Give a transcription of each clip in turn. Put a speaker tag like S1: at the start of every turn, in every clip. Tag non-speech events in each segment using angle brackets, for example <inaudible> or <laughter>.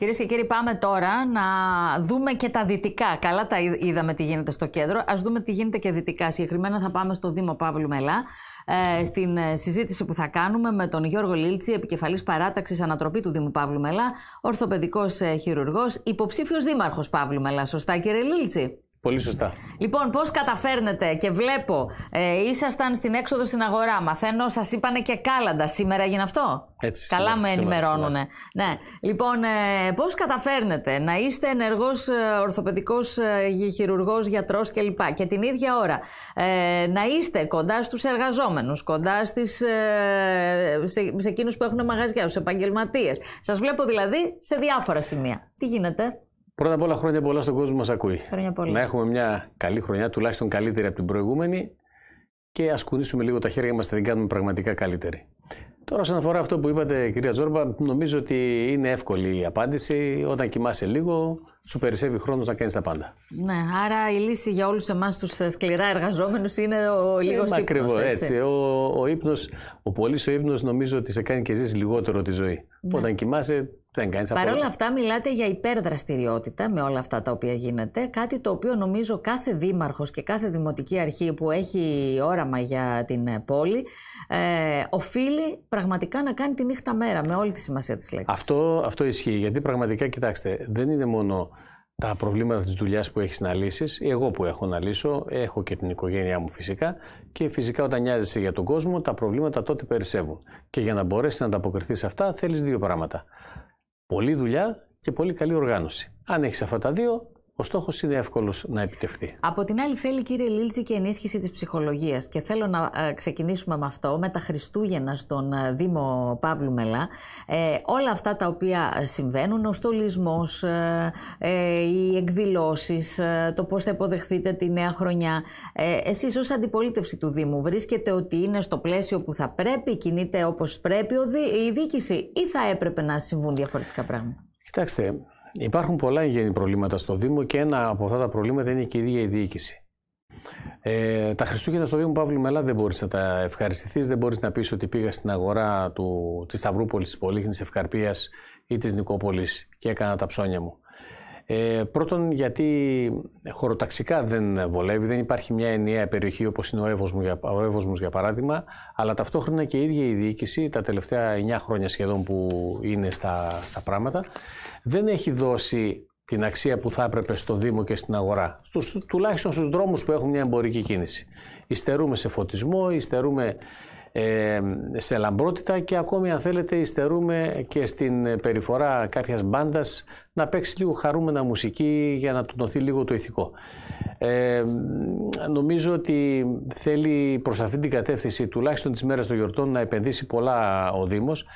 S1: Κυρίες και κύριοι, πάμε τώρα να δούμε και τα δυτικά. Καλά τα είδαμε τι γίνεται στο κέντρο. Ας δούμε τι γίνεται και δυτικά. Συγκεκριμένα θα πάμε στο Δήμο Παύλου Μελά. Ε, στην ε, συζήτηση που θα κάνουμε με τον Γιώργο Λίλτσι, επικεφαλής παράταξης ανατροπή του Δήμου Παύλου Μελά, ορθοπαιδικός ε, χειρουργός, υποψήφιος δήμαρχος Παύλου Μελά. Σωστά, κύριε Λίλτσι. Πολύ σωστά. Λοιπόν, πώς καταφέρνετε και βλέπω, ε, ήσασταν στην έξοδο στην αγορά. Μαθαίνω, σας είπανε και κάλαντα. Σήμερα έγινε αυτό.
S2: Έτσι. Καλά με ενημερώνουν.
S1: Ναι. Λοιπόν, ε, πώς καταφέρνετε να είστε ενεργός ορθοπαιδικός ε, ε χειρουργό, γιατρός κλπ. Και, την ίδια ώρα ε, να είστε κοντά στους εργαζόμενους, κοντά στις, ε, σε, σε εκείνους που έχουν μαγαζιά, στους επαγγελματίες. Σας βλέπω δηλαδή σε διάφορα σημεία. Τι γίνεται.
S2: Πρώτα απ' όλα, χρόνια πολλά στον κόσμο μας ακούει. Πολλά. Να έχουμε μια καλή χρονιά, τουλάχιστον καλύτερη από την προηγούμενη και ας κουνήσουμε λίγο τα χέρια μας, θα την κάνουμε πραγματικά καλύτερη. Τώρα, όσον αφορά αυτό που είπατε, κυρία Τζόρμπα, νομίζω ότι είναι εύκολη η απάντηση. Όταν κοιμάσαι λίγο, σου περισσεύει χρόνος να κάνεις τα πάντα.
S1: Ναι, άρα η λύση για όλους εμάς τους ε, σκληρά εργαζόμενους είναι ο ε, λίγος ύπνο. Ακριβώ έτσι. Ο,
S2: ο ύπνος, ο πολύ ο ύπνος, νομίζω ότι σε κάνει και ζήσει λιγότερο τη ζωή. Ναι. Όταν κοιμάσαι, δεν Παρ' όλα
S1: αυτά μιλάτε για υπερδραστηριότητα με όλα αυτά τα οποία γίνεται, κάτι το οποίο νομίζω κάθε δήμαρχος και κάθε δημοτική αρχή που έχει όραμα για την πόλη ε, οφείλει πραγματικά να κάνει τη νύχτα μέρα με όλη τη σημασία της λέξης.
S2: Αυτό, αυτό ισχύει γιατί πραγματικά κοιτάξτε δεν είναι μόνο τα προβλήματα της δουλειάς που έχεις να λύσεις. εγώ που έχω να λύσω, έχω και την οικογένειά μου φυσικά και φυσικά όταν νοιάζεσαι για τον κόσμο τα προβλήματα τότε περισσεύουν. Και για να μπορέσεις να ανταποκριθείς σε αυτά θέλεις δύο πράγματα. Πολλή δουλειά και πολύ καλή οργάνωση. Αν έχεις αυτά τα δύο, ο στόχος είναι εύκολος να επιτευχθεί.
S1: Από την άλλη, θέλει κύριε Λίλτζη και ενίσχυση της ψυχολογίας. Και θέλω να ε, ξεκινήσουμε με αυτό, με τα Χριστούγεννα στον ε, Δήμο Παύλου Μελά. Ε, όλα αυτά τα οποία ε, συμβαίνουν, ο στολισμός, ε, οι εκδηλώσεις, το πώς θα υποδεχθείτε τη νέα χρονιά. Ε, Εσείς, ως αντιπολίτευση του Δήμου, βρίσκετε ότι είναι στο πλαίσιο που θα πρέπει, κινείται όπως πρέπει η διοίκηση, ή θα έπρεπε να συμβούν διαφορετικά πράγματα.
S2: Κοιτάξτε, Υπάρχουν πολλά υγιεινή προβλήματα στο Δήμο και ένα από αυτά τα προβλήματα είναι και η ίδια η διοίκηση. Ε, τα Χριστούγεννα στο Δήμο Παύλου Μελά δεν μπορείς να τα ευχαριστηθείς, δεν μπορείς να πεις ότι πήγα στην αγορά του, της Σταυρούπολης, της Πολύχνης Ευκαρπίας ή της Νικόπολης και έκανα τα ψώνια μου. Ε, πρώτον, γιατί χωροταξικά δεν βολεύει, δεν υπάρχει μια ενιαία περιοχή όπως είναι ο Εύωσμος για, για παράδειγμα, αλλά ταυτόχρονα και η ίδια η διοίκηση τα τελευταία 9 χρόνια σχεδόν που είναι στα, στα πράγματα, δεν έχει δώσει την αξία που θα έπρεπε στο Δήμο και στην αγορά, στους, τουλάχιστον στους δρόμους που έχουν μια εμπορική κίνηση. Ιστερούμε σε φωτισμό, ιστερούμε ε, σε λαμπρότητα και ακόμη αν θέλετε υστερούμε και στην περιφορά κάποιας μπάντας να παίξει λίγο χαρούμενα μουσική για να τονωθεί λίγο το ηθικό. Ε, νομίζω ότι θέλει προς αυτήν την κατεύθυνση τουλάχιστον τις μέρες των γιορτών να επενδύσει πολλά ο Δήμος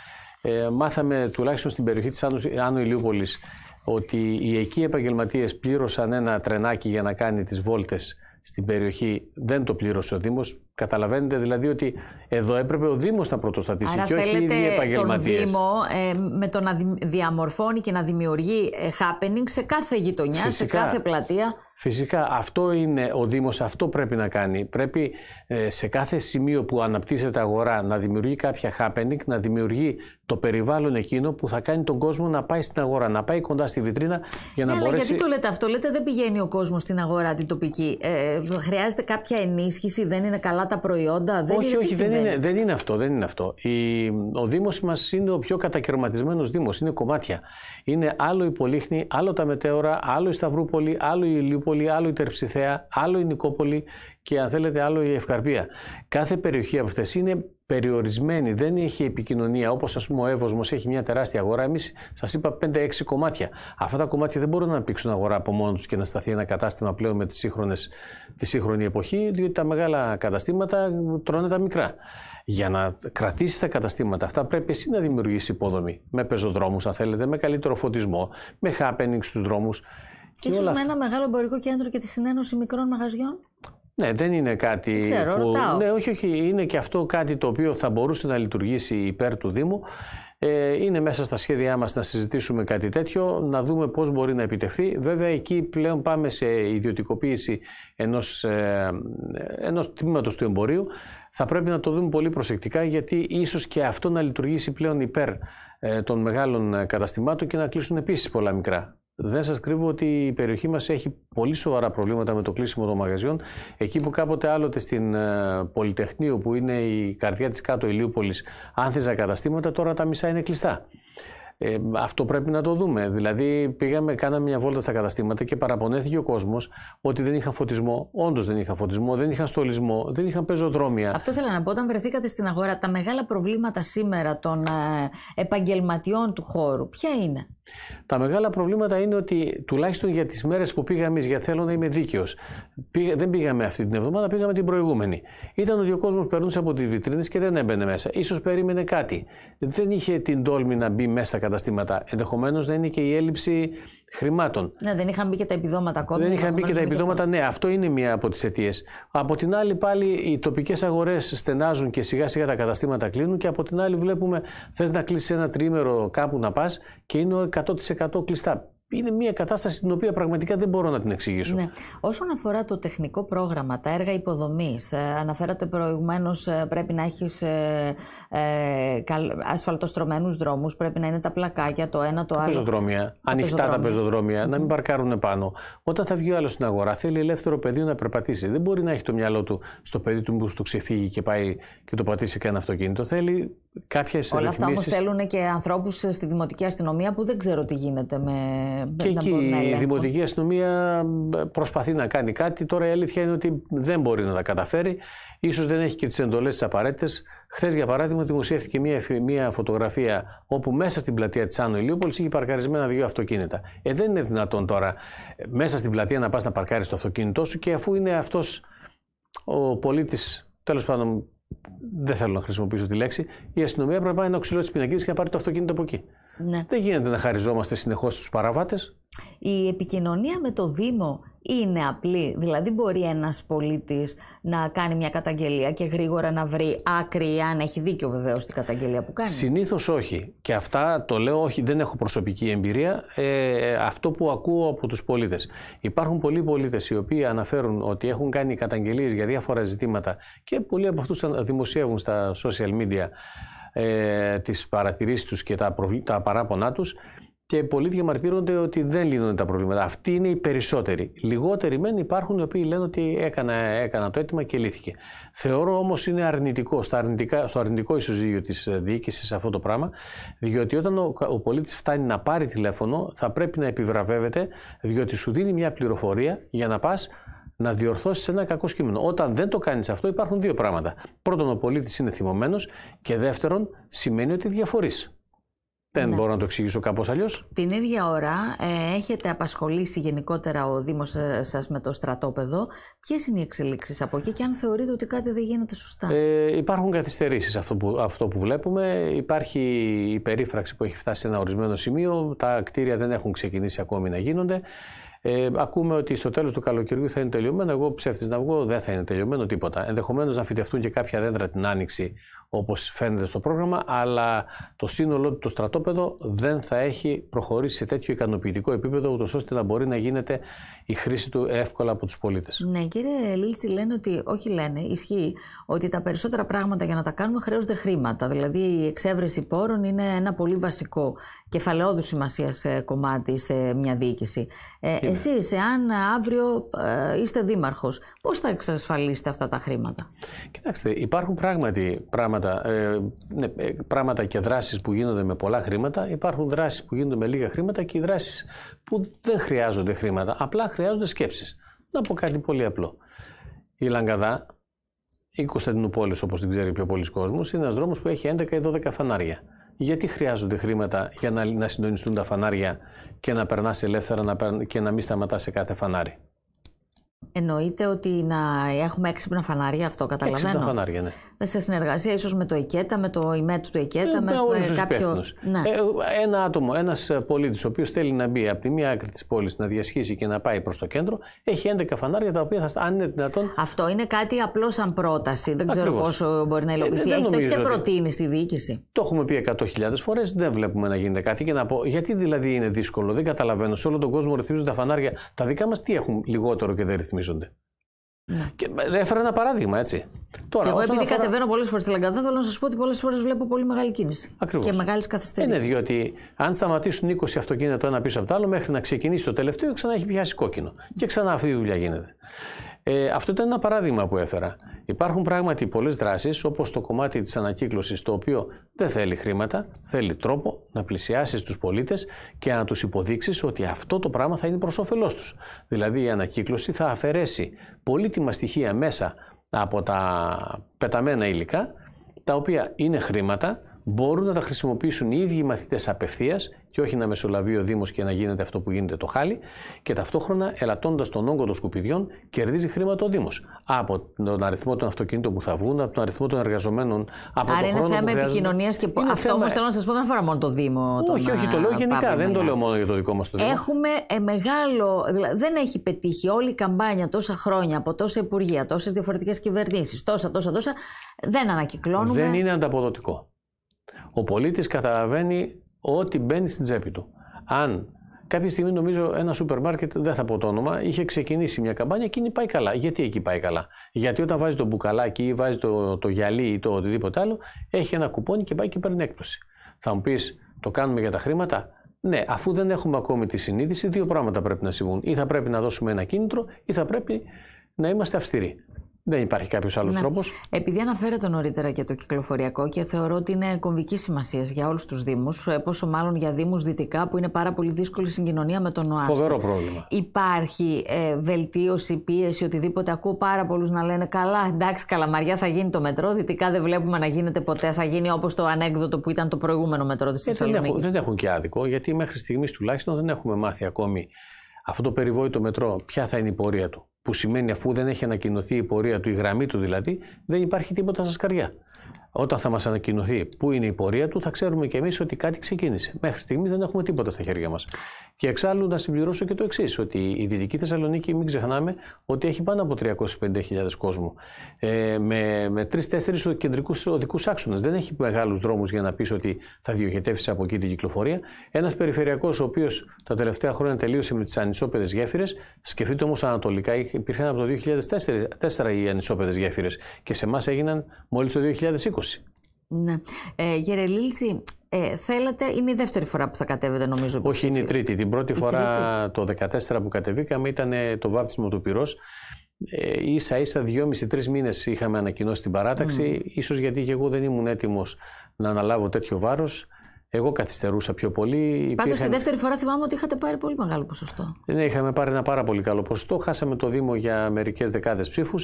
S2: ε, μάθαμε τουλάχιστον στην περιοχή της Άνου Άνω Ηλίουπολης ότι οι εκεί επαγγελματίες πλήρωσαν ένα τρενάκι για να κάνει τις βόλτες στην περιοχή, δεν το πλήρωσε ο Δήμος, Καταλαβαίνετε δηλαδή ότι εδώ έπρεπε ο Δήμος να πρωτοστατήσει Άρα και όχι οι ίδιοι επαγγελματίε. Τον Δήμο
S1: ε, με το να διαμορφώνει και να δημιουργεί ε, happening σε κάθε γειτονιά, σε κάθε πλατεία.
S2: Φυσικά αυτό είναι ο Δήμος αυτό πρέπει να κάνει. Πρέπει ε, σε κάθε σημείο που αναπτύσσεται αγορά να δημιουργεί κάποια happening, να δημιουργεί το περιβάλλον εκείνο που θα κάνει τον κόσμο να πάει στην αγορά, να πάει κοντά στη βιτρίνα για να ναι, μπορέσει. γιατί το
S1: λέτε αυτό, λέτε δεν πηγαίνει ο κόσμος στην αγορά την τοπική. Ε, ε, χρειάζεται κάποια ενίσχυση, δεν είναι καλά τα προϊόντα, δεν όχι, είναι. Όχι, δεν είναι,
S2: δεν είναι αυτό. Δεν είναι αυτό. Η, ο Δήμος μας είναι ο πιο κατακαιρματισμένος Δήμος. Είναι κομμάτια. Είναι άλλο η Πολύχνη, άλλο τα Μετέωρα, άλλο η Σταυρούπολη, άλλο η Ηλιούπολη, άλλο η Τερψιθέα, άλλο η Νικόπολη και αν θέλετε άλλο η Ευκαρπία. Κάθε περιοχή από αυτές είναι περιορισμένη, δεν έχει επικοινωνία, όπως ας πούμε ο Εύωσμος έχει μια τεράστια αγορά, εμείς σας είπα 5-6 κομμάτια. Αυτά τα κομμάτια δεν μπορούν να πήξουν αγορά από μόνο τους και να σταθεί ένα κατάστημα πλέον με τις τη σύγχρονη εποχή, διότι τα μεγάλα καταστήματα τρώνε τα μικρά. Για να κρατήσεις τα καταστήματα αυτά πρέπει εσύ να δημιουργήσεις υποδομή. Με πεζοδρόμους, αν θέλετε, με καλύτερο φωτισμό, με happening στους δρόμους. Και, και ίσω με
S1: ένα μεγάλο εμπορικό κέντρο και τη συνένωση μικρών μαγαζιών.
S2: Ναι, δεν είναι κάτι. Ξέρω, που... Ναι, όχι, όχι. Είναι και αυτό κάτι το οποίο θα μπορούσε να λειτουργήσει υπέρ του Δήμου. Ε, είναι μέσα στα σχέδιά μας να συζητήσουμε κάτι τέτοιο, να δούμε πώς μπορεί να επιτευχθεί. Βέβαια, εκεί πλέον πάμε σε ιδιωτικοποίηση ενός ενός ε, τμήματος του εμπορίου. Θα πρέπει να το δούμε πολύ προσεκτικά, γιατί ίσως και αυτό να λειτουργήσει πλέον υπέρ ε, των μεγάλων καταστημάτων και να κλείσουν επίσης πολλά μικρά. Δεν σας κρύβω ότι η περιοχή μας έχει πολύ σοβαρά προβλήματα με το κλείσιμο των μαγαζιών. Εκεί που κάποτε άλλοτε στην ε, Πολυτεχνείο, που είναι η καρδιά της κάτω Ηλίουπολη, άνθιζα καταστήματα, τώρα τα μισά είναι κλειστά. Ε, αυτό πρέπει να το δούμε. Δηλαδή, πήγαμε, κάναμε μια βόλτα στα καταστήματα και παραπονέθηκε ο κόσμος ότι δεν είχαν φωτισμό. Όντως δεν είχαν φωτισμό, δεν είχαν στολισμό, δεν είχαν πεζοδρόμια. Αυτό
S1: θέλω να πω. Όταν βρεθήκατε στην αγορά, τα μεγάλα προβλήματα σήμερα των ε, επαγγελματιών του χώρου, ποια είναι.
S2: Τα μεγάλα προβλήματα είναι ότι τουλάχιστον για τις μέρες που πήγαμε, για θέλω να είμαι δίκαιος. Δεν πήγαμε αυτή την εβδομάδα, πήγαμε την προηγούμενη. Ήταν ότι ο κόσμος περνούσε από τις βιτρίνες και δεν έμπαινε μέσα. σω περίμενε κάτι. Δεν είχε την τόλμη να μπει μέσα καταστήματα. Ενδεχομένως να είναι και η έλλειψη χρημάτων.
S1: Ναι, δεν είχαν μπει και τα επιδόματα ακόμα. Δεν είχαν μπει και τα επιδόματα,
S2: ναι, αυτό είναι μία από τις αιτίες. Από την άλλη, πάλι οι τοπικές αγορές στενάζουν και σιγά σιγά τα καταστήματα κλείνουν και από την άλλη βλέπουμε θες να κλείσεις ένα τρίμερο κάπου να πας και είναι 100% κλειστά είναι μια κατάσταση την οποία πραγματικά δεν μπορώ να την εξηγήσω.
S1: Ναι. Όσον αφορά το τεχνικό πρόγραμμα, τα έργα υποδομής, ε, αναφέρατε προηγουμένως ε, πρέπει να έχεις ε, ε ασφαλτοστρωμένους δρόμους, πρέπει να είναι τα πλακάκια το ένα το τα άλλο.
S2: Πεζοδρόμια, τα ανοιχτά τα πεζοδρόμια, να μην παρκάρουν πάνω. Όταν θα βγει ο άλλος στην αγορά, θέλει ελεύθερο πεδίο να περπατήσει. Δεν μπορεί να έχει το μυαλό του στο παιδί του που του ξεφύγει και πάει και το πατήσει κανένα αυτοκίνητο. Θέλει Όλα ρυθμίσεις... αυτά όμως θέλουν
S1: και ανθρώπους στη δημοτική αστυνομία που δεν ξέρω τι γίνεται με. Και εκεί η δημοτική
S2: αστυνομία ε, προσπαθεί να κάνει κάτι. Τώρα η αλήθεια είναι ότι δεν μπορεί να τα καταφέρει. σω δεν έχει και τις εντολές τις απαραίτητες. Χθες, για παράδειγμα, δημοσιεύτηκε μια, μια φωτογραφία όπου μέσα στην πλατεία της Άνω Ηλίουπολη είχε παρκαρισμένα δύο αυτοκίνητα. Ε, δεν είναι δυνατόν τώρα ε, μέσα στην πλατεία να πας να παρκάρεις το αυτοκίνητό σου και αφού είναι αυτός ο πολίτης τέλος πάντων δεν θέλω να χρησιμοποιήσω τη λέξη, η αστυνομία πρέπει να πάει να οξυλώσει τη πινακίδες και να πάρει το αυτοκίνητο από εκεί. Ναι. Δεν γίνεται να χαριζόμαστε συνεχώς στου παραβάτες.
S1: Η επικοινωνία με το Δήμο είναι απλή. Δηλαδή μπορεί ένας πολίτης να κάνει μια καταγγελία και γρήγορα να βρει άκρη αν έχει δίκιο βεβαίως την καταγγελία που κάνει.
S2: Συνήθως όχι. Και αυτά το λέω όχι, δεν έχω προσωπική εμπειρία. Ε, αυτό που ακούω από τους πολίτες. Υπάρχουν πολλοί πολίτες οι οποίοι αναφέρουν ότι έχουν κάνει καταγγελίες για διάφορα ζητήματα και πολλοί από αυτούς δημοσιεύουν στα social media ε, τις παρατηρήσεις τους και τα, τα παράπονά τους και πολλοί διαμαρτύρονται ότι δεν λύνονται τα προβλήματα. Αυτοί είναι οι περισσότεροι. Λιγότεροι μεν υπάρχουν οι οποίοι λένε ότι έκανα, έκανα το αίτημα και λύθηκε. Θεωρώ όμως είναι αρνητικό, στα αρνητικά, στο αρνητικό ισοζύγιο της ε, διοίκησης αυτό το πράγμα, διότι όταν ο, ο πολίτης φτάνει να πάρει τηλέφωνο, θα πρέπει να επιβραβεύεται, διότι σου δίνει μια πληροφορία για να πας να διορθώσεις ένα κακό σκήμενο. Όταν δεν το κάνεις αυτό, υπάρχουν δύο πράγματα. Πρώτον, ο πολίτης είναι θυμωμένος και δεύτερον, σημαίνει ότι διαφορείς. Δεν ναι. μπορώ να το εξηγήσω κάπως αλλιώς.
S1: Την ίδια ώρα ε, έχετε απασχολήσει γενικότερα ο Δήμος ε, σας με το στρατόπεδο. Ποιες είναι οι εξελίξεις από εκεί και αν θεωρείτε ότι κάτι δεν γίνεται σωστά.
S2: Ε, υπάρχουν καθυστερήσεις αυτό αυτό που βλέπουμε. Υπάρχει η περίφραξη που έχει φτάσει σε ένα ορισμένο σημείο. Τα κτίρια δεν έχουν ξεκινήσει ακόμη να γίνονται. Ε, ακούμε ότι στο τέλος του καλοκαιριού θα είναι τελειωμένο. Εγώ ψεύτης να βγω, δεν θα είναι τελειωμένο τίποτα. Ενδεχομένως να φυτευτούν και κάποια δέντρα την άνοιξη, όπως φαίνεται στο πρόγραμμα, αλλά το σύνολό του το στρατόπεδο δεν θα έχει προχωρήσει σε τέτοιο ικανοποιητικό επίπεδο, ούτως ώστε να μπορεί να γίνεται η χρήση του εύκολα από τους πολίτες.
S1: Ναι, κύριε Λίλτσι, λένε ότι, όχι λένε, ισχύει ότι τα περισσότερα πράγματα για να τα κάνουμε χρειάζονται χρήματα. Δηλαδή η εξέβρεση πόρων είναι ένα πολύ βασικό κεφαλαιόδους σημασίας ε, κομμάτι σε μια διοίκηση. Ε, Εσείς, εάν ε, αύριο ε, είστε δήμαρχος, Πώς θα εξασφαλίσετε αυτά τα χρήματα.
S2: Κοιτάξτε, υπάρχουν πράγματι πράγματα, ε, ναι, πράγματα και δράσεις που γίνονται με πολλά χρήματα, υπάρχουν δράσεις που γίνονται με λίγα χρήματα και οι δράσεις που δεν χρειάζονται χρήματα, απλά χρειάζονται σκέψεις. Να πω κάτι πολύ απλό. Η Λαγκαδά, η Κωνσταντινούπολης, όπως την ξέρει πιο πολλοί κόσμος, είναι ένας δρόμος που έχει 11 ή 12 φανάρια γιατί χρειάζονται χρήματα για να, συντονιστούν τα φανάρια και να περνάς ελεύθερα και να μην σταματάς σε κάθε φανάρι.
S1: Εννοείται ότι να έχουμε έξυπνα φανάρια, αυτό καταλαβαίνω. Έξυπνα φανάρια, ναι. Σε συνεργασία ίσως με το εκέτα, με το ΙΜΕΤ του εκέτα ε, με, με κάποιο. Ναι. Ε,
S2: ένα άτομο, ένας ε, πολίτης, ο οποίος θέλει να μπει από τη μία άκρη της πόλης, να διασχίσει και να πάει προς το κέντρο, έχει 11 φανάρια τα οποία θα, αν είναι δυνατόν. Αυτό είναι κάτι απλό σαν πρόταση. Δεν Ακριβώς. ξέρω πόσο μπορεί να ε, υλοποιηθεί. Ε, δεν το έχετε προτείνει
S1: ότι... στη διοίκηση.
S2: Το έχουμε πει 100.000 φορές, δεν βλέπουμε να γίνεται κάτι. Και να πω, γιατί δηλαδή είναι δύσκολο, δεν καταλαβαίνω. Σε όλο τον κόσμο ρυθμίζουν τα φανάρια. Τα δικά μας τι έχουν λιγότερο και δεν ρυθμίζουν ρυθμίζονται. Ναι. Και έφερα ένα παράδειγμα, έτσι.
S1: Τώρα, και εγώ επειδή κατεβαίνω πολλές φορές στη Λαγκαδά, θέλω να σας πω ότι πολλές φορές βλέπω πολύ μεγάλη κίνηση. Ακριβώς. Και μεγάλες
S2: καθυστερήσεις. Είναι διότι αν σταματήσουν 20 αυτοκίνητα το ένα πίσω από το άλλο, μέχρι να ξεκινήσει το τελευταίο, ξανά έχει πιάσει κόκκινο. Και ξανά αυτή η δουλειά γίνεται. Ε, αυτό ήταν ένα παράδειγμα που έφερα. Υπάρχουν πράγματι πολλές δράσεις, όπως το κομμάτι της ανακύκλωσης, το οποίο δεν θέλει χρήματα, θέλει τρόπο να πλησιάσεις τους πολίτες και να τους υποδείξεις ότι αυτό το πράγμα θα είναι προς όφελός τους. Δηλαδή, η ανακύκλωση θα αφαιρέσει πολύτιμα στοιχεία μέσα από τα πεταμένα υλικά, τα οποία είναι χρήματα, μπορούν να τα χρησιμοποιήσουν οι ίδιοι οι μαθητές απευθείας και όχι να μεσολαβεί ο Δήμος και να γίνεται αυτό που γίνεται το χάλι. Και ταυτόχρονα, ελαττώντας τον όγκο των σκουπιδιών, κερδίζει χρήματα ο Δήμος. Από τον αριθμό των αυτοκινήτων που θα βγουν, από τον αριθμό των εργαζομένων, από Άρα είναι θέμα επικοινωνίας
S1: και είναι Αυτό θέμα... όμω θέλω να σας πω δεν αφορά μόνο το Δήμο. Όχι, όχι, το λέω γενικά. δεν το λέω μόνο
S2: για το δικό μας το Δήμο. Έχουμε
S1: ε, μεγάλο. δεν έχει πετύχει όλη η καμπάνια τόσα χρόνια από τόσα υπουργεία, τόσες διαφορετικές κυβερνήσεις, τόσα, τόσα, τόσα. Δεν ανακυκλώνουμε. Δεν είναι
S2: ανταποδοτικό. Ο πολίτης καταλαβαίνει ό,τι μπαίνει στην τσέπη του. Αν κάποια στιγμή νομίζω ένα σούπερ μάρκετ, δεν θα πω το όνομα, είχε ξεκινήσει μια καμπάνια και είναι πάει καλά. Γιατί εκεί πάει καλά. Γιατί όταν βάζει το μπουκαλάκι ή βάζει το, το γυαλί ή το οτιδήποτε άλλο, έχει ένα κουπόνι και πάει και παίρνει έκπτωση. Θα μου πεις, το κάνουμε για τα χρήματα. Ναι, αφού δεν έχουμε ακόμη τη συνείδηση, δύο πράγματα πρέπει να συμβούν. Ή θα πρέπει να δώσουμε ένα κίνητρο, ή θα πρέπει να είμαστε αυστηροί. Δεν υπάρχει κάποιος άλλος ναι. τρόπος.
S1: Επειδή αναφέρατε νωρίτερα και το κυκλοφοριακό και θεωρώ ότι είναι κομβική σημασίας για όλους τους Δήμους, ε, πόσο μάλλον για Δήμους δυτικά που είναι πάρα πολύ δύσκολη συγκοινωνία με τον ΟΑΣ. Φοβερό πρόβλημα. Υπάρχει ε, βελτίωση, πίεση, οτιδήποτε. Ακούω πάρα πολλούς να λένε καλά, εντάξει, καλαμαριά θα γίνει το μετρό. Δυτικά δεν βλέπουμε να γίνεται ποτέ. Θα γίνει όπως το ανέκδοτο που ήταν το προηγούμενο μετρό
S2: της Θεσσαλονίκη. Δεν, δεν έχουν και άδικο, γιατί μέχρι στιγμής τουλάχιστον δεν έχουμε μάθει ακόμη αυτό το περιβόητο μετρό, ποια θα είναι η πορεία του που σημαίνει αφού δεν έχει ανακοινωθεί η πορεία του, η γραμμή του δηλαδή, δεν υπάρχει τίποτα στα σκαριά. Όταν θα μας ανακοινωθεί πού είναι η πορεία του, θα ξέρουμε κι εμείς ότι κάτι ξεκίνησε. Μέχρι στιγμής δεν έχουμε τίποτα στα χέρια μας. Και εξάλλου να συμπληρώσω και το εξής, ότι η Δυτική Θεσσαλονίκη, μην ξεχνάμε, ότι έχει πάνω από 350.000 κόσμου. Ε, με με τρει-τέσσερι κεντρικούς οδικούς άξονες. Δεν έχει μεγάλους δρόμους για να πεις ότι θα διοχετεύσεις από εκεί την κυκλοφορία. Ένας περιφερειακός, ο οποίος τα τελευταία χρόνια τελείωσε με τις ανισόπεδες γέφυρες, σκεφτείτε όμως ανατολικά, υπήρχαν από το 2004 οι ανισόπεδες γέφυρες και σε εμάς έγιναν μόλις το 2020.
S1: Ναι. Ε, Γερελίλση, ε, θέλετε, είναι η
S2: δεύτερη φορά που θα κατέβετε νομίζω. Όχι, είναι η τρίτη. Την πρώτη φορά το 2014 που κατεβήκαμε ήταν ε, το βάπτισμα του πυρός. Ε, ίσα ίσα δυόμιση-τρει μήνες είχαμε ανακοινώσει την παράταξη, mm. ίσως γιατί και εγώ δεν ήμουν έτοιμος να αναλάβω τέτοιο βάρος. Εγώ καθυστερούσα πιο πολύ. Πάντως, Υπήρχαν... τη δεύτερη
S1: φορά θυμάμαι ότι είχατε πάρει πολύ μεγάλο ποσοστό.
S2: Ναι, είχαμε πάρει ένα πάρα πολύ καλό ποσοστό. Χάσαμε το Δήμο για μερικές δεκάδες ψήφους.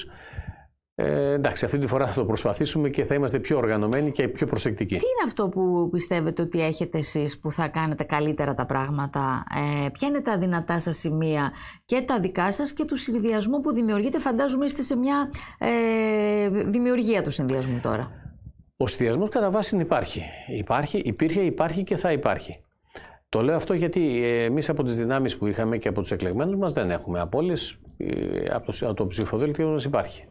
S2: Ε, εντάξει, αυτή τη φορά θα το προσπαθήσουμε και θα είμαστε πιο οργανωμένοι και πιο προσεκτικοί. Τι είναι
S1: αυτό που πιστεύετε ότι έχετε εσείς που θα κάνετε καλύτερα τα πράγματα, ε, Ποια είναι τα δυνατά σας σημεία και τα δικά σας και του συνδυασμού που δημιουργείτε. Φαντάζομαι είστε σε μια ε,
S2: δημιουργία του συνδυασμού τώρα. Ο συνδυασμός κατά βάση υπάρχει. Υπάρχει, υπήρχε, υπάρχει και θα υπάρχει. Το λέω αυτό γιατί ε, εμείς από τις δυνάμεις που είχαμε και από τους εκλεγμένους μας δεν έχουμε απόλυε. Από το ψηφοδέλτιο μας υπάρχει.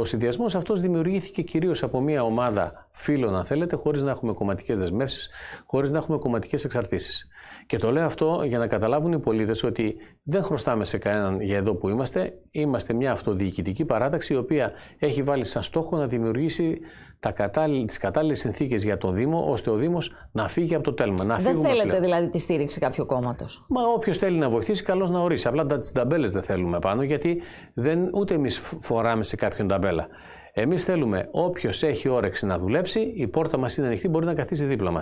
S2: Ο συνδυασμός αυτό δημιουργήθηκε κυρίως από μια ομάδα Φίλο αν θέλετε, χωρίς να έχουμε κομματικές δεσμεύσεις, χωρίς να έχουμε κομματικές εξαρτήσεις. Και το λέω αυτό για να καταλάβουν οι πολίτες ότι δεν χρωστάμε σε κανέναν για εδώ που είμαστε. Είμαστε μια αυτοδιοικητική παράταξη η οποία έχει βάλει σαν στόχο να δημιουργήσει τις κατάλληλες συνθήκες για τον Δήμο, ώστε ο Δήμος να φύγει από το τέλμα. Να δεν θέλετε
S1: δηλαδή τη στήριξη κάποιου κόμματος.
S2: Μα όποιος θέλει να βοηθήσει, καλώς να ορίσει. Απλά τις ταμπέλες δεν θέλουμε πάνω, γιατί δεν, ούτε εμείς φοράμε σε κάποιον ταμπέλα. Εμείς θέλουμε όποιος έχει όρεξη να δουλέψει, η πόρτα μας είναι ανοιχτή, μπορεί να καθίσει δίπλα μας.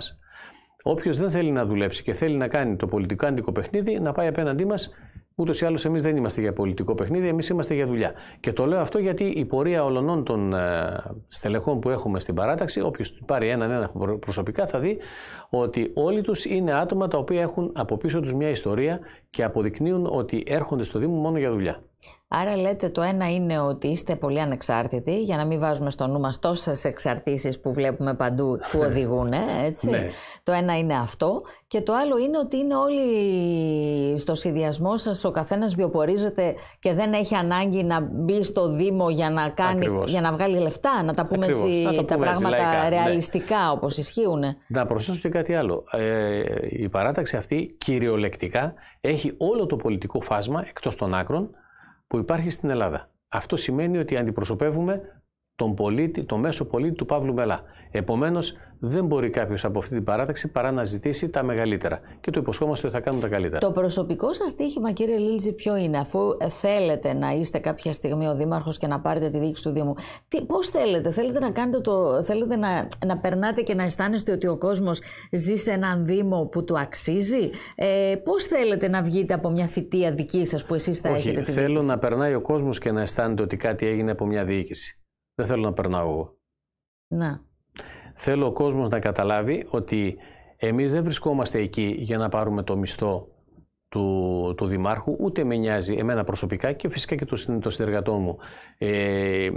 S2: Όποιο δεν θέλει να δουλέψει και θέλει να κάνει το πολιτικό αντικό παιχνίδι, να πάει απέναντί μας. Ούτως ή άλλως, εμείς δεν είμαστε για πολιτικό παιχνίδι, εμείς είμαστε για δουλειά. Και το λέω αυτό γιατί η πορεία όλων των ε, στελεχών που έχουμε στην παράταξη, όποιος πάρει έναν ένα προσωπικά, θα δει ότι όλοι τους είναι άτομα τα οποία έχουν από πίσω τους μια ιστορία και αποδεικνύουν ότι έρχονται στο Δήμο μόνο για δουλειά.
S1: Άρα λέτε το ένα είναι ότι είστε πολύ ανεξάρτητοι για να μην βάζουμε στο νου μας τόσες εξαρτήσεις που βλέπουμε παντού που ναι. οδηγούν, ε, έτσι. Ναι. Το ένα είναι αυτό και το άλλο είναι ότι είναι όλοι στο σχεδιασμό σας, ο καθένας βιοπορίζεται και δεν έχει ανάγκη να μπει στο Δήμο για να, κάνει, για να βγάλει λεφτά, να τα πούμε έτσι τα, πράγματα ναι. ρεαλιστικά
S2: ναι. όπως ισχύουν. Να προσθέσω και κάτι άλλο. Ε, η παράταξη αυτή κυριολεκτικά έχει όλο το πολιτικό φάσμα εκτός των άκρων που υπάρχει στην Ελλάδα. Αυτό σημαίνει ότι αντιπροσωπεύουμε τον, πολίτη, το μέσο πολίτη του Παύλου Μελά. Επομένως, δεν μπορεί κάποιος από αυτή την παράταξη παρά να ζητήσει τα μεγαλύτερα. Και το υποσχόμαστε ότι θα κάνουν τα καλύτερα. Το
S1: προσωπικό σας τύχημα, κύριε Λίλτζη, ποιο είναι, αφού θέλετε να είστε κάποια στιγμή ο Δήμαρχος και να πάρετε τη διοίκηση του Δήμου. Πώς θέλετε, θέλετε να κάνετε το. Θέλετε να, να περνάτε και να αισθάνεστε ότι ο κόσμος ζει σε έναν Δήμο που του αξίζει. Ε, Πώς θέλετε να βγείτε από μια θητεία δική σας που εσείς θα Όχι, έχετε τη διοίκηση. να
S2: περνάει ο κόσμος και να αισθάνεται ότι κάτι έγινε από μια διοίκηση. Δεν θέλω να περνάω εγώ. Να. Θέλω ο κόσμος να καταλάβει ότι εμείς δεν βρισκόμαστε εκεί για να πάρουμε το μισθό του, του Δημάρχου, ούτε με νοιάζει εμένα προσωπικά και φυσικά και το, το συνεργατό μου ε,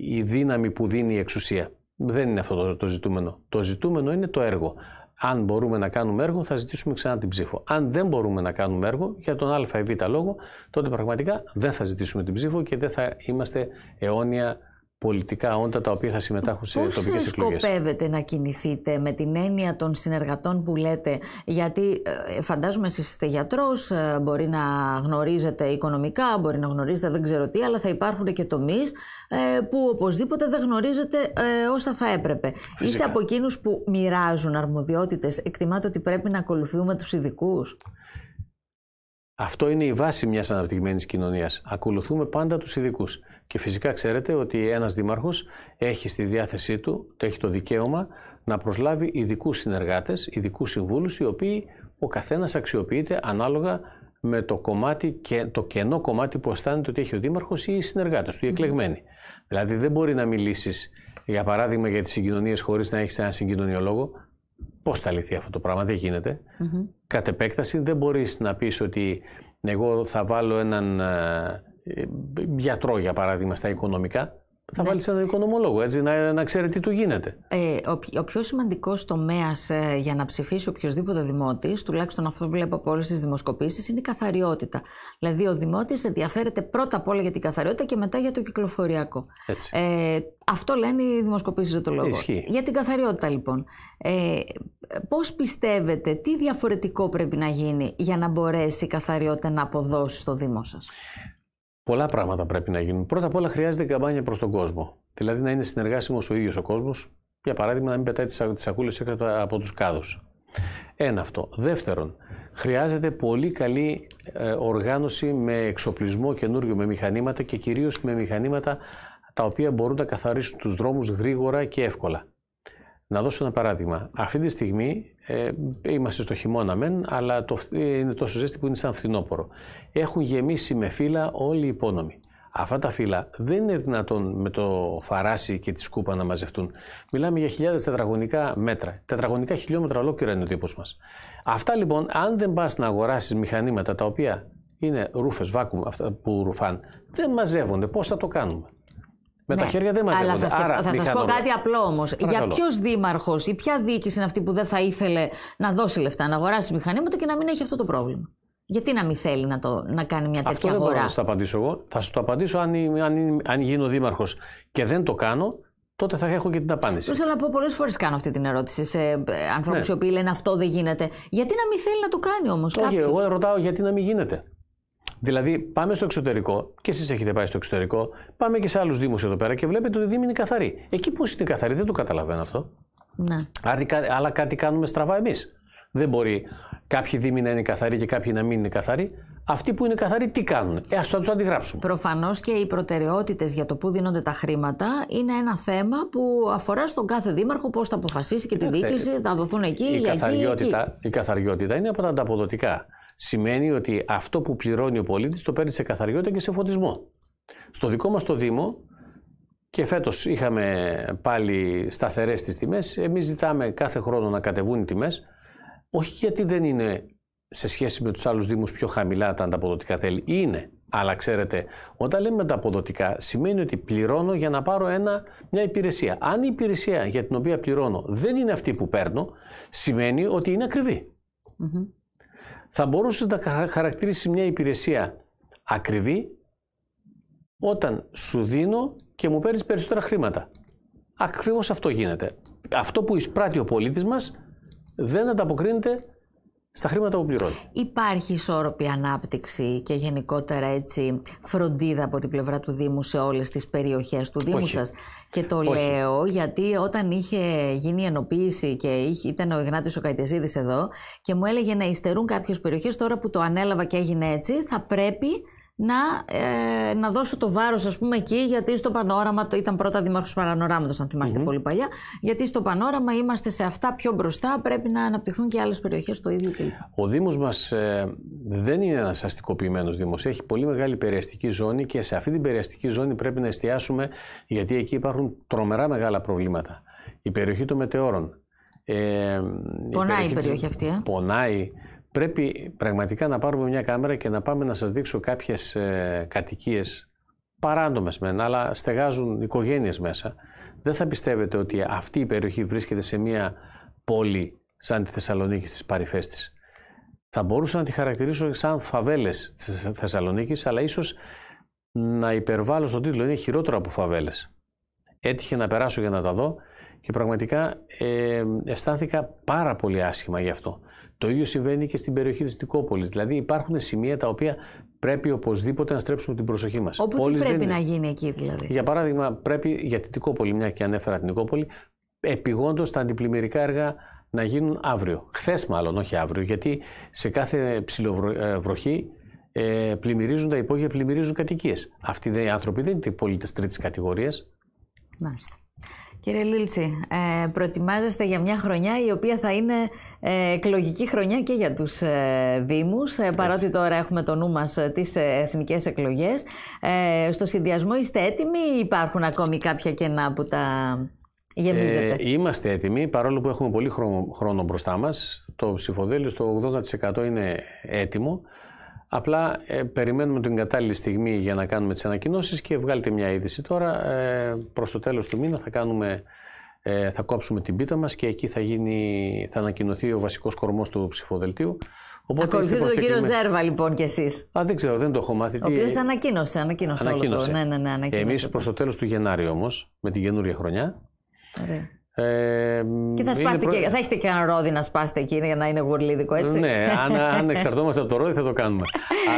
S2: η δύναμη που δίνει η εξουσία. Δεν είναι αυτό το, το ζητούμενο. Το ζητούμενο είναι το έργο. Αν μπορούμε να κάνουμε έργο, θα ζητήσουμε ξανά την ψήφο. Αν δεν μπορούμε να κάνουμε έργο για τον Α ή Β λόγο, τότε πραγματικά δεν θα ζητήσουμε την ψήφο και δεν θα είμαστε αιώνια πολιτικά όντα τα οποία θα συμμετάχουν σε τοπικέ τοπικές εκλογές. Πώς
S1: σκοπεύετε να κινηθείτε με την έννοια των συνεργατών που λέτε, γιατί ε, φαντάζομαι εσείς είστε γιατρός, ε, μπορεί να γνωρίζετε οικονομικά, μπορεί να γνωρίζετε δεν ξέρω τι, αλλά θα υπάρχουν και τομείς ε, που οπωσδήποτε δεν γνωρίζετε όσα θα έπρεπε. Είστε από εκείνους που μοιράζουν αρμοδιότητες, εκτιμάτε ότι πρέπει να ακολουθούμε τους ειδικούς.
S2: Αυτό είναι η βάση μιας αναπτυγμένης κοινωνίας. Ακολουθούμε πάντα τους ειδικούς. Και φυσικά ξέρετε ότι ένας δήμαρχος έχει στη διάθεσή του, το έχει το δικαίωμα να προσλάβει ειδικούς συνεργάτες, ειδικούς συμβούλους, οι οποίοι ο καθένας αξιοποιείται ανάλογα με το κομμάτι το κενό κομμάτι που αισθάνεται ότι έχει ο Δήμαρχος ή οι συνεργάτες του, οι εκλεγμένοι. Δηλαδή δεν μπορεί να μιλήσεις, για παράδειγμα, για τις συγκοινωνίες χωρίς να έχεις έναν συγκοινωνιολόγο. Πώς θα λυθεί αυτό το πράγμα, δεν γινεται Κατ' επέκταση δεν μπορείς να πεις ότι εγώ θα βάλω έναν ε, ε, γιατρό, για παράδειγμα, στα οικονομικά θα ναι. βάλεις έναν οικονομολόγο, έτσι, να, να ξέρει τι του γίνεται.
S1: Ε, ο, πιο σημαντικός τομέας ε, για να ψηφίσει οποιοδήποτε δημότης, τουλάχιστον αυτό που βλέπω από όλες τις δημοσκοπήσεις, είναι η καθαριότητα. Δηλαδή, ο δημότης ενδιαφέρεται πρώτα απ' όλα για την καθαριότητα και μετά για το κυκλοφοριακό. Έτσι. Ε, αυτό λένε οι δημοσκοπήσεις Ισχύει. Για την καθαριότητα, λοιπόν. Ε, Πώς πιστεύετε, τι διαφορετικό πρέπει να γίνει για να μπορέσει η καθαριότητα να αποδώσει στο Δήμο σας.
S2: Πολλά πράγματα πρέπει να γίνουν. Πρώτα απ' όλα χρειάζεται καμπάνια προς τον κόσμο. Δηλαδή να είναι συνεργάσιμος ο ίδιος ο κόσμος. Για παράδειγμα, να μην πετάει τις σακούλες έξω από τους κάδους. Ένα αυτό. Δεύτερον, χρειάζεται πολύ καλή ε, οργάνωση με εξοπλισμό καινούριο, με μηχανήματα και κυρίως με μηχανήματα τα οποία μπορούν να καθαρίσουν τους δρόμους γρήγορα και εύκολα. Να δώσω ένα παράδειγμα. Αυτή τη στιγμή ε, είμαστε στο χειμώνα μεν, αλλά το, ε, είναι τόσο ζέστη που είναι σαν φθινόπωρο. Έχουν γεμίσει με φύλλα όλοι οι υπόνομοι. Αυτά τα φύλλα δεν είναι δυνατόν με το φαράσι και τη σκούπα να μαζευτούν. Μιλάμε για χιλιάδες τετραγωνικά μέτρα. Τετραγωνικά χιλιόμετρα ολόκληρα είναι ο τύπος μας. Αυτά λοιπόν, αν δεν πας να αγοράσεις μηχανήματα τα οποία είναι ρούφες, βάκουμ, αυτά που ρουφάν, δεν μαζεύονται. Πώς θα το κάνουμε. Με ναι. τα χέρια δεν μαζεύονται. Αλλά θα, σκεφ... Άρα, θα σας πω κάτι
S1: απλό όμως. Παρακαλώ. Για ποιος δήμαρχος ή ποια διοίκηση είναι αυτή που δεν θα ήθελε να δώσει λεφτά, να αγοράσει μηχανήματα και να μην έχει αυτό το πρόβλημα. Γιατί να μην θέλει να, το, να κάνει μια τέτοια αγορά. Αυτό δεν μπορώ να το
S2: απαντήσω εγώ. Θα σου το απαντήσω αν, αν, αν γίνω δήμαρχος και δεν το κάνω, τότε θα έχω και την απάντηση. Θέλω
S1: να πω πολλές φορές κάνω αυτή την ερώτηση σε ε, ανθρώπους ναι. οι οποίοι λένε αυτό δεν γίνεται. Γιατί να μην θέλει να το κάνει όμως Όχι, Όχι, εγώ
S2: ρωτάω γιατί να μην γίνεται. Δηλαδή, πάμε στο εξωτερικό, και εσείς έχετε πάει στο εξωτερικό, πάμε και σε άλλους Δήμους εδώ πέρα και βλέπετε ότι η Δήμη είναι καθαρή. Εκεί πώ είναι καθαρή, δεν το καταλαβαίνω αυτό. Ναι. αλλά κάτι κάνουμε στραβά εμείς. Δεν μπορεί κάποιοι Δήμοι να είναι καθαροί και κάποιοι να μην είναι καθαροί. Αυτοί που είναι καθαροί τι κάνουν. Ε, ας τους αντιγράψουμε.
S1: Προφανώς και οι προτεραιότητες για το πού δίνονται τα χρήματα είναι ένα θέμα που αφορά στον κάθε δήμαρχο πώς θα αποφασίσει και τη διοίκηση, θα δοθούν εκεί, η εκεί.
S2: Η καθαριότητα είναι από τα ανταποδοτικά σημαίνει ότι αυτό που πληρώνει ο πολίτης το παίρνει σε καθαριότητα και σε φωτισμό. Στο δικό μας το Δήμο και φέτος είχαμε πάλι σταθερές τις τιμές, εμείς ζητάμε κάθε χρόνο να κατεβούν οι τιμές, όχι γιατί δεν είναι σε σχέση με τους άλλους Δήμους πιο χαμηλά τα ανταποδοτικά τέλη, είναι. Αλλά ξέρετε, όταν λέμε ανταποδοτικά, σημαίνει ότι πληρώνω για να πάρω ένα, μια υπηρεσία. Αν η υπηρεσία για την οποία πληρώνω δεν είναι αυτή που παίρνω, σημαίνει ότι είναι ακριβή θα μπορούσε να χαρακτηρίσει μια υπηρεσία ακριβή όταν σου δίνω και μου παίρνεις περισσότερα χρήματα. Ακριβώς αυτό γίνεται. Αυτό που εισπράττει ο πολίτης μας δεν ανταποκρίνεται στα χρήματα που πληρώνει.
S1: Υπάρχει ισόρροπη ανάπτυξη και γενικότερα έτσι φροντίδα από την πλευρά του Δήμου σε όλες τις περιοχές του Δήμου σας Και το λέω γιατί όταν είχε γίνει η ενοποίηση και είχε, ήταν ο Ιγνάτης ο Καϊτεζίδης εδώ και μου έλεγε να υστερούν κάποιες περιοχές, τώρα που το ανέλαβα και έγινε έτσι θα πρέπει να, ε, να δώσω το βάρος, ας πούμε, εκεί, γιατί στο πανόραμα. Το, ήταν πρώτα δήμαρχο παρανοράματος, αν θυμαστε mm πολύ παλιά. Γιατί στο πανόραμα είμαστε σε αυτά πιο μπροστά. Πρέπει να αναπτυχθούν και άλλες περιοχές το ίδιο κλπ.
S2: Ο Δήμος μας ε, δεν είναι ένας αστικοποιημένος Δήμος. Έχει πολύ μεγάλη περιαστική ζώνη και σε αυτή την περιαστική ζώνη πρέπει να εστιάσουμε, γιατί εκεί υπάρχουν τρομερά μεγάλα προβλήματα. Η περιοχή των μετεώρων. Ε, πονάει η περιοχή, αυτή. Ε. Πονάει πρέπει πραγματικά να πάρουμε μια κάμερα και να πάμε να σας δείξω κάποιες ε, κατοικίες παράνομες μεν, αλλά στεγάζουν οικογένειες μέσα. Δεν θα πιστεύετε ότι αυτή η περιοχή βρίσκεται σε μια πόλη σαν τη Θεσσαλονίκη στις παρυφές της. Θα μπορούσα να τη χαρακτηρίσω σαν φαβέλες της Θεσσαλονίκης, αλλά ίσως να υπερβάλλω στον τίτλο, είναι χειρότερο από φαβέλες. Έτυχε να περάσω για να τα δω και πραγματικά ε, αισθάνθηκα πάρα πολύ άσχημα γι' αυτό. Το ίδιο συμβαίνει και στην περιοχή της Δικόπολη. Δηλαδή υπάρχουν σημεία τα οποία πρέπει οπωσδήποτε να στρέψουμε την προσοχή μας. Όπου τι πρέπει να
S1: γίνει εκεί, δηλαδή.
S2: Για παράδειγμα, πρέπει για την Δικόπολη, μια και ανέφερα την Δικόπολη, επιγόντως τα αντιπλημμυρικά έργα να γίνουν αύριο. Χθες, μάλλον, όχι αύριο, γιατί σε κάθε ψηλοβροχή ε, ε, πλημμυρίζουν τα υπόγεια, πλημμυρίζουν κατοικίες. Αυτοί οι άνθρωποι δεν είναι πολίτες τρίτης κατηγορίας.
S1: Μάλιστα. Κύριε Λίλτσι, ε, προετοιμάζεστε για μια χρονιά η οποία θα είναι ε, εκλογική χρονιά και για τους ε, Δήμους, ε, παρότι τώρα έχουμε το νου μας ε, τις ε, εθνικές εκλογές. στο συνδυασμό είστε έτοιμοι ή υπάρχουν ακόμη κάποια κενά που τα γεμίζετε.
S2: είμαστε έτοιμοι, παρόλο που έχουμε πολύ χρόνο, μπροστά μας. Το ψηφοδέλιο στο 80% είναι έτοιμο. Απλά ε, περιμένουμε την κατάλληλη στιγμή για να κάνουμε τις ανακοινώσεις και βγάλετε μια είδηση τώρα. Ε, προς το τέλος του μήνα θα, κάνουμε, ε, θα κόψουμε την πίτα μας και εκεί θα, γίνει, θα ανακοινωθεί ο βασικός κορμός του ψηφοδελτίου. Οπότε Ακολουθείτε τον κύριο Ζέρβα
S1: λοιπόν κι εσείς.
S2: Α, δεν ξέρω, δεν το έχω μάθει. Ο οποίος
S1: ανακοίνωσε, ανακοίνωσε, Όλο το. Ναι, ναι, ναι, ανακοίνωσε. Εμείς προς
S2: το τέλος του Γενάρη όμως, με την καινούρια χρονιά, Ωραία. Ε, και θα, σπάστε προ... και, θα
S1: έχετε και ένα ρόδι να σπάσετε εκεί για να είναι γουρλίδικο, έτσι. Ναι, αν, <laughs> αν εξαρτώμαστε
S2: από το ρόδι θα το κάνουμε.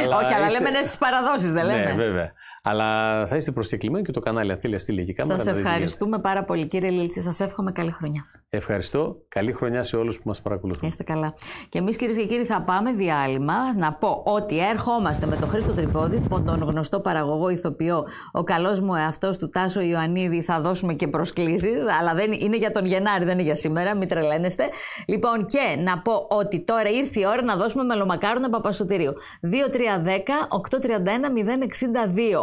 S2: αλλά Όχι, αλλά είστε... λέμε ναι
S1: στις παραδόσεις, δεν λέμε. Ναι, βέβαια.
S2: Αλλά θα είστε προσκεκλημένοι και το κανάλι Αθήλια στη Λυγική Κάμερα. Σας ευχαριστούμε
S1: πάρα πολύ, κύριε Λίλτση. Σας εύχομαι καλή χρονιά.
S2: Ευχαριστώ. Καλή χρονιά σε όλους που μας παρακολουθούν. Είστε
S1: καλά. Και εμείς, κυρίες και κύριοι, θα πάμε διάλειμμα. Να πω ότι έρχομαστε με τον Χρήστο Τρυπόδη, τον γνωστό παραγωγό ηθοποιό, ο καλός μου εαυτός του Τάσο Ιωαννίδη. Θα δώσουμε και προσκλήσεις, αλλά δεν είναι για τον Γενάρη, δεν είναι για σήμερα, μην τρελαίνεστε. Λοιπόν, και να πω ότι τώρα ήρθε η ώρα να δώσουμε μελομακάρονα Παπασωτηρίου. 8, 31, 0, 62.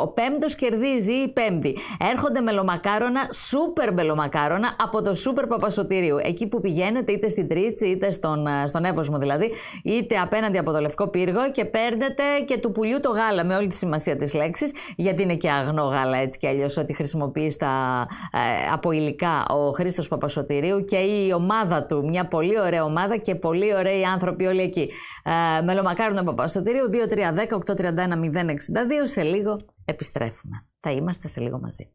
S1: Ο πέμπτος κερδίζει ή η πέμπτη. Έρχονται μελομακάρονα, σούπερ μελομακάρονα από το σούπερ Παπασωτηρίου. Εκεί που πηγαίνετε, είτε στην Τρίτσι, είτε στον, ε, στον Εύωσμο δηλαδή, είτε απέναντι από το Λευκό Πύργο και παίρνετε και του πουλιού το γάλα με όλη τη σημασία της λέξης, γιατί είναι και αγνό γάλα έτσι κι αλλιώς, ότι χρησιμοποιείς τα ε, από υλικά ο Χρήστος Παπασωτηρίου και η ομάδα του. Μια πολύ ωραία ομάδα και πολύ ωραίοι άνθρωποι όλοι εκεί. Ε, μελομακαρουνα παπασωτηριου Παπασωτηρίου 2310-831-062. Σε λίγο επιστρέφουμε. Θα είμαστε σε λίγο μαζί.